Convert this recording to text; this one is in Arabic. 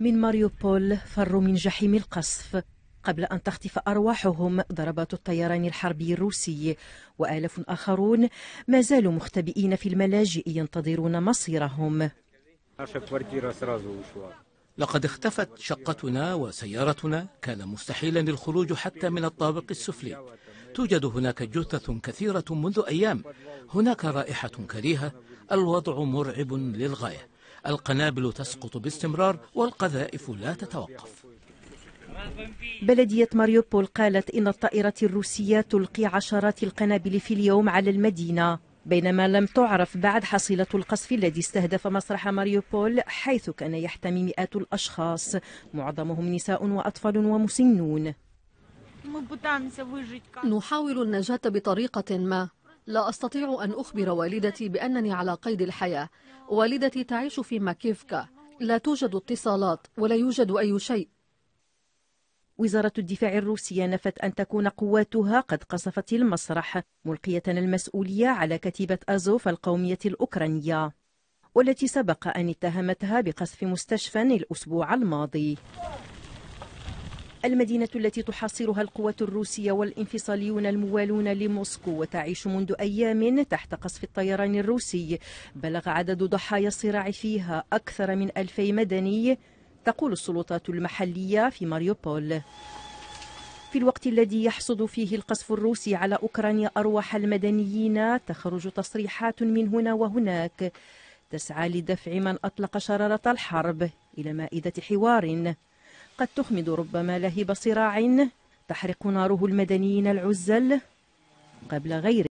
من ماريوبول فروا من جحيم القصف قبل أن تخطف أرواحهم ضربات الطيران الحربي الروسي وآلاف آخرون ما زالوا مختبئين في الملاجئ ينتظرون مصيرهم لقد اختفت شقتنا وسيارتنا كان مستحيلا الخروج حتى من الطابق السفلي توجد هناك جثث كثيرة منذ أيام هناك رائحة كريهة الوضع مرعب للغاية القنابل تسقط باستمرار والقذائف لا تتوقف بلدية ماريوبول قالت إن الطائرات الروسية تلقي عشرات القنابل في اليوم على المدينة بينما لم تعرف بعد حصيلة القصف الذي استهدف مسرح ماريوبول حيث كان يحتمي مئات الأشخاص معظمهم نساء وأطفال ومسنون نحاول النجاة بطريقة ما لا أستطيع أن أخبر والدتي بأنني على قيد الحياة والدتي تعيش في ماكيفكا لا توجد اتصالات ولا يوجد أي شيء وزارة الدفاع الروسية نفت أن تكون قواتها قد قصفت المسرح ملقية المسؤولية على كتيبة أزوف القومية الأوكرانية والتي سبق أن اتهمتها بقصف مستشفى الأسبوع الماضي المدينة التي تحاصرها القوات الروسية والانفصاليون الموالون لموسكو وتعيش منذ أيام تحت قصف الطيران الروسي بلغ عدد ضحايا الصراع فيها أكثر من ألفي مدني تقول السلطات المحلية في ماريوبول في الوقت الذي يحصد فيه القصف الروسي على أوكرانيا أرواح المدنيين تخرج تصريحات من هنا وهناك تسعى لدفع من أطلق شرارة الحرب إلى مائدة حوار قد تخمد ربما لهيب صراع تحرق ناره المدنيين العزل قبل غير